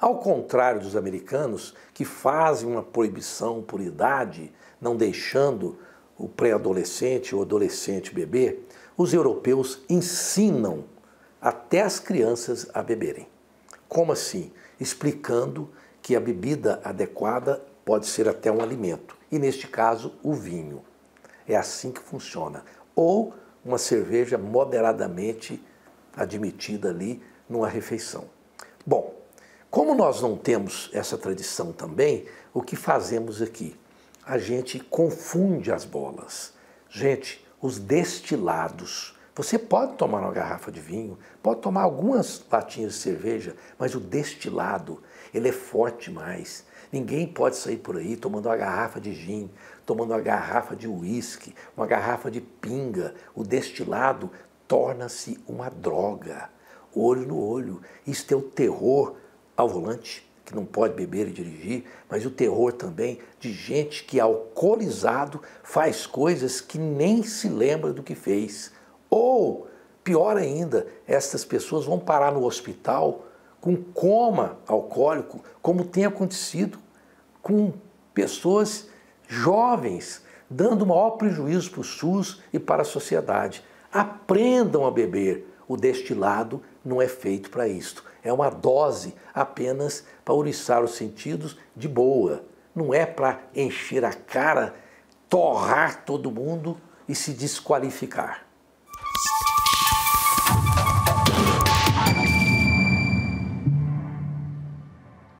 Ao contrário dos americanos, que fazem uma proibição por idade, não deixando o pré-adolescente ou adolescente beber, os europeus ensinam até as crianças a beberem. Como assim? Explicando que a bebida adequada pode ser até um alimento, e neste caso, o vinho. É assim que funciona. Ou uma cerveja moderadamente admitida ali numa refeição. Bom, como nós não temos essa tradição também, o que fazemos aqui? A gente confunde as bolas. Gente, os destilados. Você pode tomar uma garrafa de vinho, pode tomar algumas latinhas de cerveja, mas o destilado, ele é forte mais. Ninguém pode sair por aí tomando uma garrafa de gin, tomando uma garrafa de uísque, uma garrafa de pinga. O destilado torna-se uma droga. Olho no olho. Isto é o terror ao volante, que não pode beber e dirigir, mas o terror também de gente que, alcoolizado, faz coisas que nem se lembra do que fez. Ou, pior ainda, estas pessoas vão parar no hospital com coma alcoólico, como tem acontecido com pessoas jovens, dando maior prejuízo para o SUS e para a sociedade. Aprendam a beber o destilado não é feito para isto. É uma dose apenas para oriçar os sentidos de boa. Não é para encher a cara, torrar todo mundo e se desqualificar.